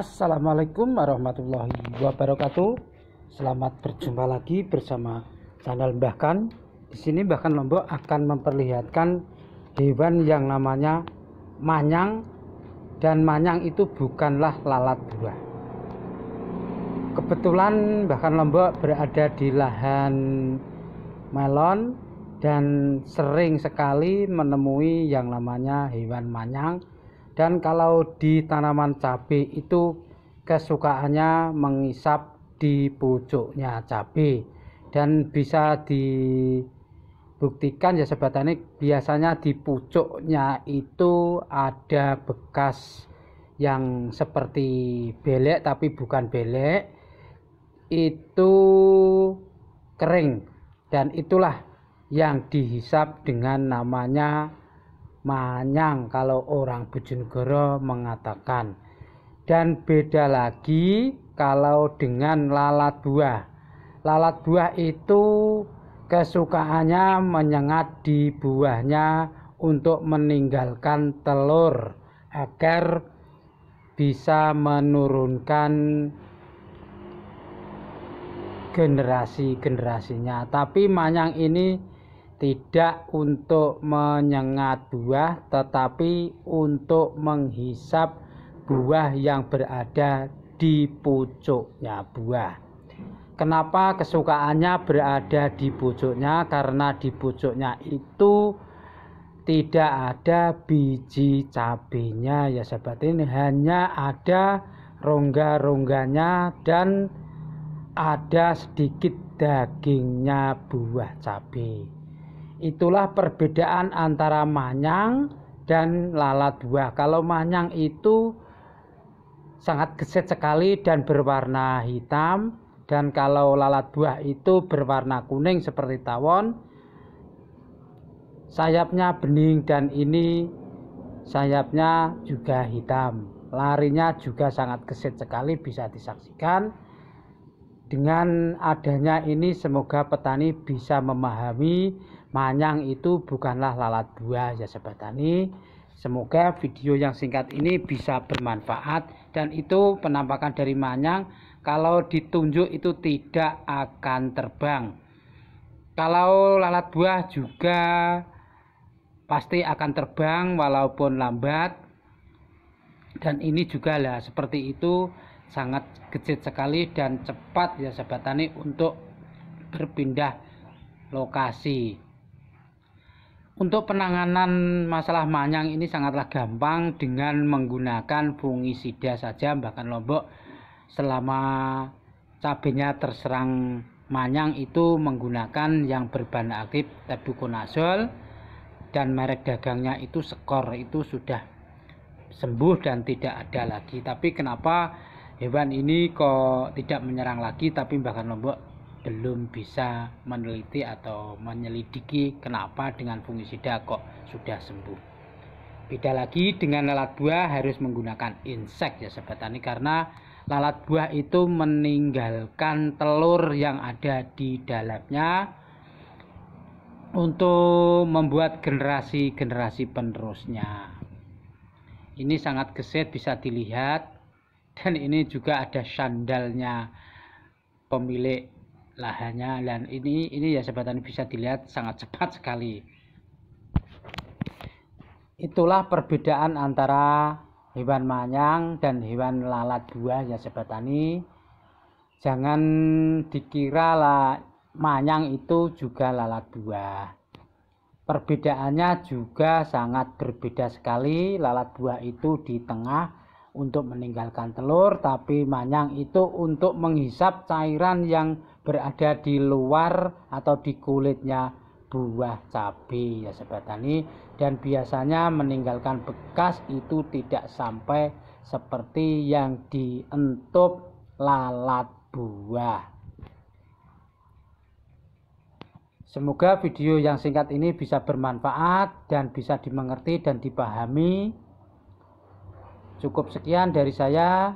Assalamualaikum warahmatullahi wabarakatuh. Selamat berjumpa lagi bersama channel bahkan Di sini bahkan Lombok akan memperlihatkan hewan yang namanya manyang dan manyang itu bukanlah lalat buah. Kebetulan bahkan Lombok berada di lahan melon dan sering sekali menemui yang namanya hewan manyang dan kalau di tanaman cabai itu kesukaannya mengisap di pucuknya cabai dan bisa dibuktikan ya sobat tani biasanya di pucuknya itu ada bekas yang seperti belek tapi bukan belek itu kering dan itulah yang dihisap dengan namanya Manyang kalau orang Bojonegoro mengatakan dan beda lagi kalau dengan lalat buah lalat buah itu kesukaannya menyengat di buahnya untuk meninggalkan telur agar bisa menurunkan generasi-generasinya tapi manyang ini tidak untuk menyengat buah tetapi untuk menghisap buah yang berada di pucuknya buah kenapa kesukaannya berada di pucuknya karena di pucuknya itu tidak ada biji cabenya ya sahabat ini hanya ada rongga-rongganya dan ada sedikit dagingnya buah cabai Itulah perbedaan antara manyang dan lalat buah. Kalau manyang itu sangat gesit sekali dan berwarna hitam dan kalau lalat buah itu berwarna kuning seperti tawon. Sayapnya bening dan ini sayapnya juga hitam. Larinya juga sangat gesit sekali bisa disaksikan. Dengan adanya ini semoga petani bisa memahami Manyang itu bukanlah lalat buah ya sahabat tani. Semoga video yang singkat ini bisa bermanfaat dan itu penampakan dari Manyang kalau ditunjuk itu tidak akan terbang. Kalau lalat buah juga pasti akan terbang walaupun lambat dan ini juga lah seperti itu sangat kecil sekali dan cepat ya sahabat tani untuk berpindah lokasi untuk penanganan masalah manyang ini sangatlah gampang dengan menggunakan fungisida saja bahkan Lombok selama cabenya terserang manyang itu menggunakan yang berbahan aktif tebukonazol dan merek dagangnya itu skor itu sudah sembuh dan tidak ada lagi tapi kenapa hewan ini kok tidak menyerang lagi tapi bahkan Lombok belum bisa meneliti atau menyelidiki kenapa dengan fungisida kok sudah sembuh. Beda lagi dengan lalat buah harus menggunakan insek ya sobat tani karena lalat buah itu meninggalkan telur yang ada di dalamnya untuk membuat generasi-generasi penerusnya. Ini sangat gesit bisa dilihat dan ini juga ada sandalnya pemilik lahannya dan ini ini ya sebatan bisa dilihat sangat cepat sekali itulah perbedaan antara hewan manyang dan hewan lalat buah ya sobat tani jangan dikira lah manyang itu juga lalat buah perbedaannya juga sangat berbeda sekali lalat buah itu di tengah untuk meninggalkan telur, tapi manyang itu untuk menghisap cairan yang berada di luar atau di kulitnya buah cabai ya sahabat tani dan biasanya meninggalkan bekas itu tidak sampai seperti yang dientup lalat buah semoga video yang singkat ini bisa bermanfaat dan bisa dimengerti dan dipahami Cukup sekian dari saya.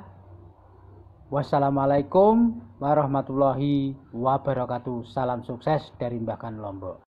Wassalamualaikum warahmatullahi wabarakatuh. Salam sukses dari Mbah Kan Lombok.